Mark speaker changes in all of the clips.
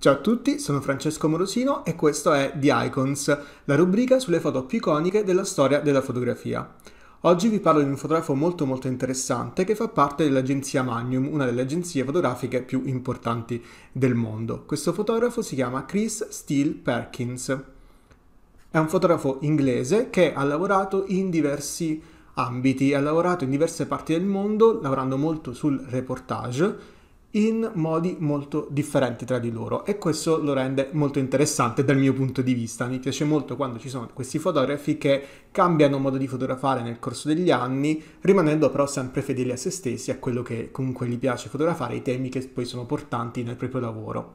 Speaker 1: Ciao a tutti, sono Francesco Morosino e questo è The Icons, la rubrica sulle foto più iconiche della storia della fotografia. Oggi vi parlo di un fotografo molto molto interessante che fa parte dell'agenzia Magnum, una delle agenzie fotografiche più importanti del mondo. Questo fotografo si chiama Chris Steele Perkins. È un fotografo inglese che ha lavorato in diversi ambiti, ha lavorato in diverse parti del mondo, lavorando molto sul reportage in modi molto differenti tra di loro e questo lo rende molto interessante dal mio punto di vista. Mi piace molto quando ci sono questi fotografi che cambiano modo di fotografare nel corso degli anni, rimanendo però sempre fedeli a se stessi, a quello che comunque gli piace fotografare, i temi che poi sono portanti nel proprio lavoro.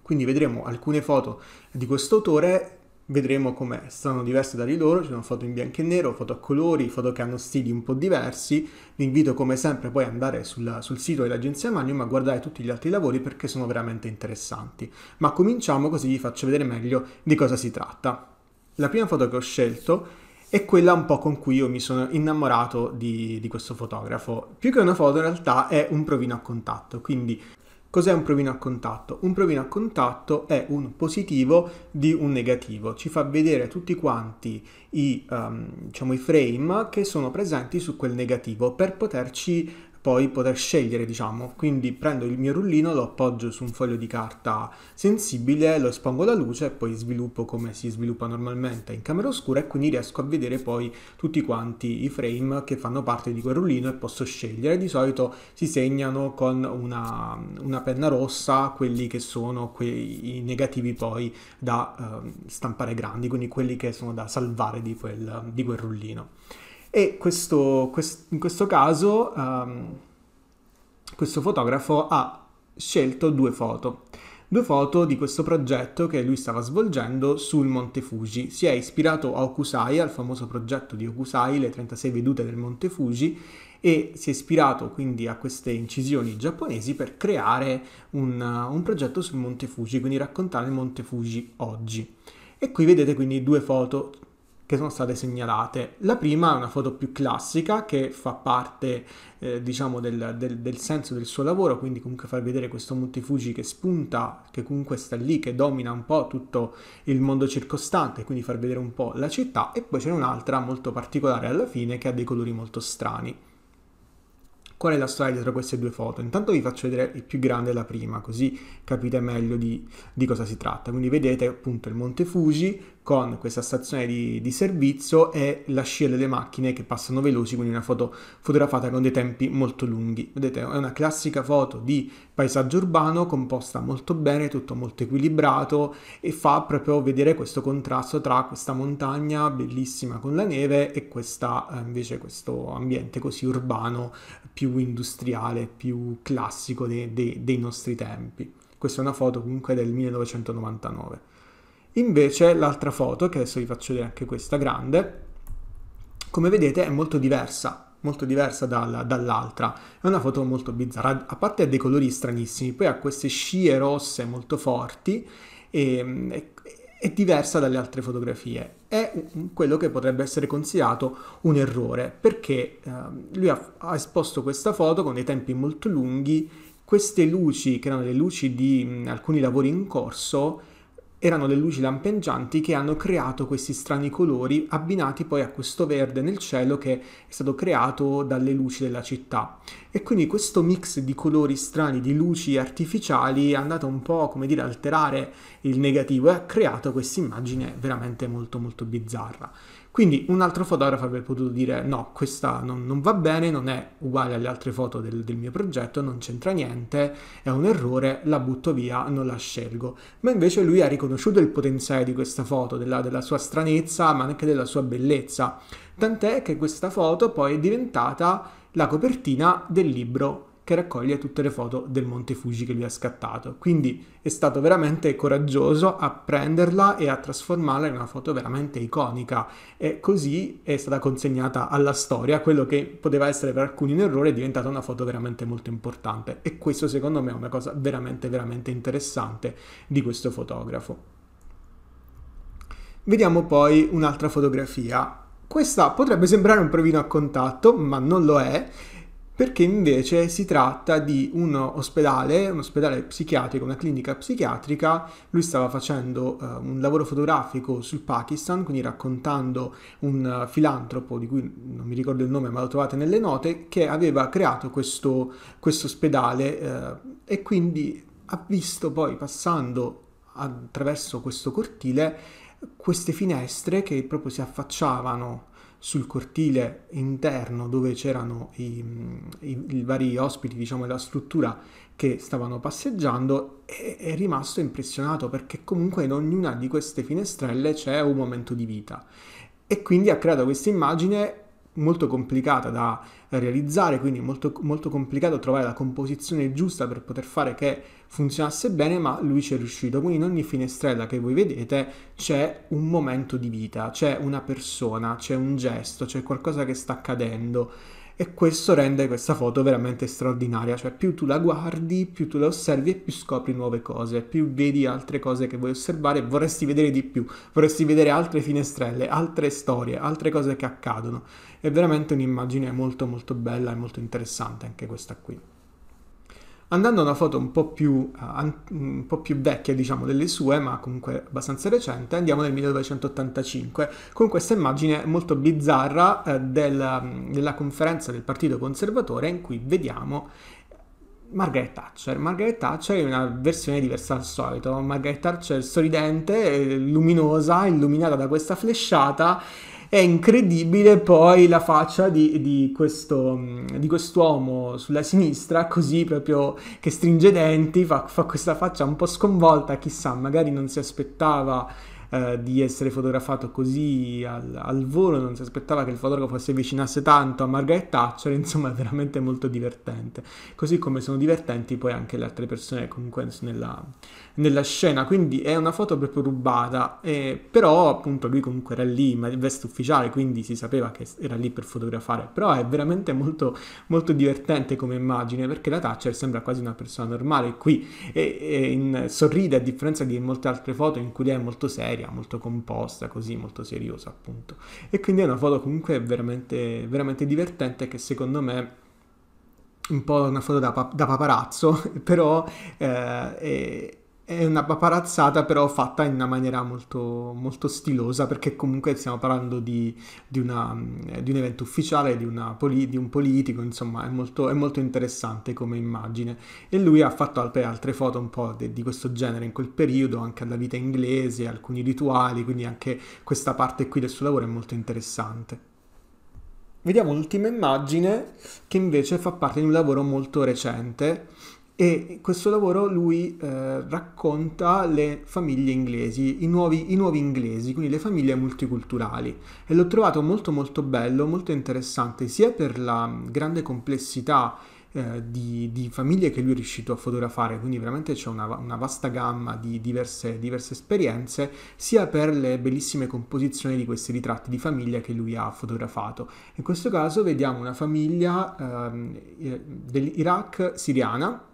Speaker 1: Quindi vedremo alcune foto di questo autore vedremo com'è. Sono diverse da di loro, ci sono foto in bianco e nero, foto a colori, foto che hanno stili un po' diversi. Vi invito come sempre poi ad andare sulla, sul sito dell'agenzia Magnum a guardare tutti gli altri lavori perché sono veramente interessanti. Ma cominciamo così vi faccio vedere meglio di cosa si tratta. La prima foto che ho scelto è quella un po' con cui io mi sono innamorato di, di questo fotografo. Più che una foto in realtà è un provino a contatto, quindi Cos'è un provino a contatto? Un provino a contatto è un positivo di un negativo, ci fa vedere tutti quanti i, um, diciamo, i frame che sono presenti su quel negativo per poterci poi poter scegliere, diciamo. Quindi prendo il mio rullino, lo appoggio su un foglio di carta sensibile, lo espongo alla luce e poi sviluppo come si sviluppa normalmente in camera oscura e quindi riesco a vedere poi tutti quanti i frame che fanno parte di quel rullino e posso scegliere. Di solito si segnano con una, una penna rossa quelli che sono quei negativi poi da eh, stampare grandi, quindi quelli che sono da salvare di quel, di quel rullino. E questo, quest, in questo caso um, questo fotografo ha scelto due foto. Due foto di questo progetto che lui stava svolgendo sul Monte Fuji. Si è ispirato a Okusai, al famoso progetto di Okusai, le 36 vedute del Monte Fuji, e si è ispirato quindi a queste incisioni giapponesi per creare un, un, progetto sul Monte Fuji, quindi raccontare il Monte Fuji oggi. E qui vedete quindi due foto, che sono state segnalate. La prima è una foto più classica che fa parte eh, diciamo del, del, del, senso del suo lavoro, quindi comunque far vedere questo Montefuji che spunta, che comunque sta lì, che domina un po' tutto il mondo circostante, quindi far vedere un po' la città e poi c'è un'altra molto particolare alla fine che ha dei colori molto strani. Qual è la storia dietro queste due foto? Intanto vi faccio vedere il più grande la prima, così capite meglio di, di cosa si tratta. Quindi vedete appunto il Monte Fuji con questa stazione di, di, servizio e la scia delle macchine che passano veloci, quindi una foto fotografata con dei tempi molto lunghi. Vedete, è una classica foto di paesaggio urbano composta molto bene, tutto molto equilibrato e fa proprio vedere questo contrasto tra questa montagna bellissima con la neve e questa, eh, invece questo ambiente così urbano, più industriale, più classico dei, dei, dei nostri tempi. Questa è una foto comunque del 1999. Invece l'altra foto, che adesso vi faccio vedere anche questa grande, come vedete è molto diversa molto diversa dal, dall'altra. È una foto molto bizzarra, a parte ha dei colori stranissimi, poi ha queste scie rosse molto forti e, è, è diversa dalle altre fotografie. È quello che potrebbe essere considerato un errore, perché eh, lui ha, ha esposto questa foto con dei tempi molto lunghi, queste luci, che erano le luci di mh, alcuni lavori in corso, erano le luci lampeggianti che hanno creato questi strani colori abbinati poi a questo verde nel cielo che è stato creato dalle luci della città. E quindi questo mix di colori strani, di luci artificiali è andato un po' come dire alterare il negativo e ha creato questa immagine veramente molto molto bizzarra. Quindi un altro fotografo avrebbe potuto dire no, questa non, non va bene, non è uguale alle altre foto del, del, mio progetto, non c'entra niente, è un errore, la butto via, non la scelgo. Ma invece lui ha riconosciuto riconosciuto il potenziale di questa foto, della, della sua stranezza, ma anche della sua bellezza. Tant'è che questa foto poi è diventata la copertina del libro che raccoglie tutte le foto del Monte Fuji che lui ha scattato. Quindi è stato veramente coraggioso a prenderla e a trasformarla in una foto veramente iconica e così è stata consegnata alla storia, quello che poteva essere per alcuni un errore è diventata una foto veramente molto importante e questo secondo me è una cosa veramente veramente interessante di questo fotografo. Vediamo poi un'altra fotografia. Questa potrebbe sembrare un provino a contatto, ma non lo è, perché invece si tratta di un ospedale, un ospedale psichiatrico, una clinica psichiatrica. Lui stava facendo uh, un lavoro fotografico sul Pakistan, quindi raccontando un uh, filantropo di cui non mi ricordo il nome, ma lo trovate nelle note, che aveva creato questo ospedale uh, e quindi ha visto poi passando attraverso questo cortile queste finestre che proprio si affacciavano sul cortile interno dove c'erano i, i, i vari ospiti, diciamo, la struttura che stavano passeggiando e è rimasto impressionato perché comunque in ognuna di queste finestrelle c'è un momento di vita. E quindi ha creato questa immagine molto complicata da realizzare, quindi molto, molto complicato trovare la composizione giusta per poter fare che funzionasse bene, ma lui ci è riuscito. Quindi in ogni finestrella che voi vedete c'è un momento di vita, c'è una persona, c'è un gesto, c'è qualcosa che sta accadendo e questo rende questa foto veramente straordinaria, cioè più tu la guardi, più tu la osservi e più scopri nuove cose, più vedi altre cose che vuoi osservare e vorresti vedere di più, vorresti vedere altre finestrelle, altre storie, altre cose che accadono. È veramente un'immagine molto molto bella e molto interessante anche questa qui. Andando a una foto un po' più, eh, un po più vecchia, diciamo, delle sue, ma comunque abbastanza recente, andiamo nel 1985, con questa immagine molto bizzarra uh, della conferenza del Partito Conservatore in cui vediamo Margaret Thatcher. Margaret Thatcher è una versione diversa al solito. Margaret Thatcher sorridente, eh, luminosa, illuminata da questa flesciata è incredibile poi la faccia di, di, questo, mm, di quest'uomo sulla sinistra, così proprio che stringe i denti, fa, fa questa faccia un po' sconvolta, chissà, magari non si aspettava eh, di essere fotografato così al, al, volo, non si aspettava che il fotografo si avvicinasse tanto a Margaret Thatcher, insomma è veramente molto divertente, così come sono divertenti poi anche le altre persone comunque nella, nella scena, quindi è una foto proprio rubata, eh, però appunto lui comunque era lì ma in veste ufficiale, quindi si sapeva che era lì per fotografare, però è veramente molto, molto divertente come immagine perché la Thatcher sembra quasi una persona normale qui e, e in, sorride a differenza di molte altre foto in cui lei è molto seria seria, molto composta, così, molto seriosa appunto. E quindi è una foto comunque veramente, veramente divertente che secondo me un po' una foto da, pa- da paparazzo, però eh, è, è una paparazzata però fatta in una maniera molto, molto stilosa perché comunque stiamo parlando di, di, una, di un evento ufficiale, di, poli, di, un politico, insomma è molto, è molto interessante come immagine. E lui ha fatto altre, altre foto un po' de, di questo genere in quel periodo, anche alla vita inglese, alcuni rituali, quindi anche questa parte qui del suo lavoro è molto interessante. Vediamo l'ultima immagine che invece fa parte di un lavoro molto recente e questo lavoro lui eh, racconta le famiglie inglesi, i nuovi, i nuovi, inglesi, quindi le famiglie multiculturali e l'ho trovato molto molto bello, molto interessante sia per la mm, grande complessità eh, di, di, famiglie che lui è riuscito a fotografare, quindi veramente c'è una, una vasta gamma di diverse, diverse esperienze, sia per le bellissime composizioni di questi ritratti di famiglia che lui ha fotografato. In questo caso vediamo una famiglia ehm, eh, dell'Iraq siriana,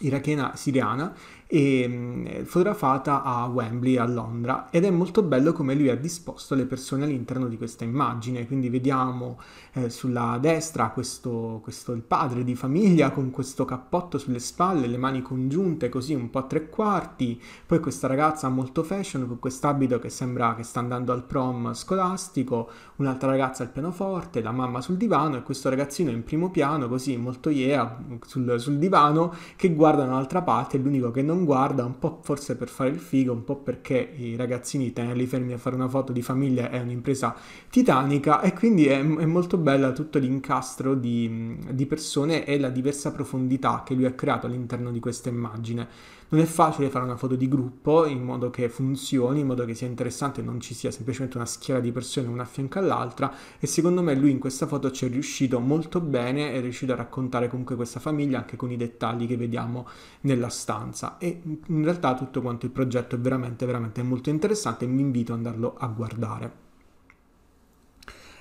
Speaker 1: irachena siriana e mm, fotografata a Wembley a Londra ed è molto bello come lui ha disposto le persone all'interno di questa immagine quindi vediamo eh, sulla destra questo, questo, il padre di famiglia con questo cappotto sulle spalle le mani congiunte così un po' a tre quarti poi questa ragazza molto fashion con quest'abito che sembra che sta andando al prom scolastico un'altra ragazza al pianoforte la mamma sul divano e questo ragazzino in primo piano così molto yeah sul, sul divano che guarda un'altra parte l'unico che non non guarda, un po' forse per fare il figo, un po' perché i ragazzini tenerli fermi a fare una foto di famiglia è un'impresa titanica e quindi è, è molto bella tutto l'incastro di, di persone e la diversa profondità che lui ha creato all'interno di questa immagine. Non è facile fare una foto di gruppo in modo che funzioni, in modo che sia interessante, e non ci sia semplicemente una schiera di persone una a fianco all'altra e secondo me lui in questa foto ci è riuscito molto bene, è riuscito a raccontare comunque questa famiglia anche con i dettagli che vediamo nella stanza e in realtà tutto quanto il progetto è veramente veramente molto interessante e vi invito ad andarlo a guardare.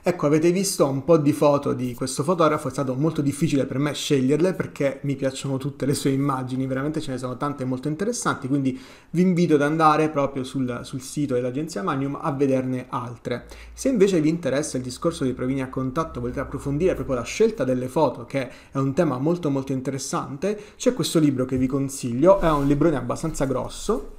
Speaker 1: Ecco, avete visto un po' di foto di questo fotografo, è stato molto difficile per me sceglierle perché mi piacciono tutte le sue immagini, veramente ce ne sono tante molto interessanti, quindi vi invito ad andare proprio sul, sul sito dell'agenzia Magnum a vederne altre. Se invece vi interessa il discorso dei provini a contatto, volete approfondire proprio la scelta delle foto, che è un tema molto molto interessante, c'è questo libro che vi consiglio, è un librone abbastanza grosso,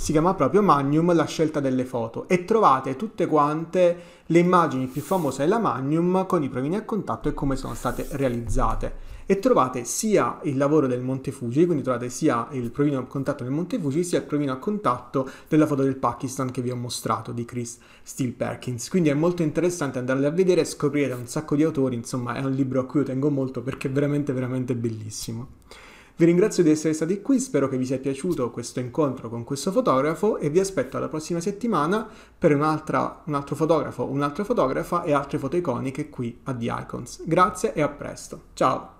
Speaker 1: si chiama proprio Magnum la scelta delle foto e trovate tutte quante le immagini più famose della Magnum con i provini a contatto e come sono state realizzate e trovate sia il lavoro del Monte Fuji, quindi trovate sia il provino a contatto del Monte Fuji, sia il provino a contatto della foto del Pakistan che vi ho mostrato di Chris Steele Perkins. Quindi è molto interessante andarle a vedere e scoprire da un sacco di autori, insomma è un libro a cui io tengo molto perché è veramente veramente bellissimo. Vi ringrazio di essere stati qui, spero che vi sia piaciuto questo incontro con questo fotografo e vi aspetto alla prossima settimana per un altro fotografo, un'altra fotografa e altre foto iconiche qui a The Icons. Grazie e a presto. Ciao!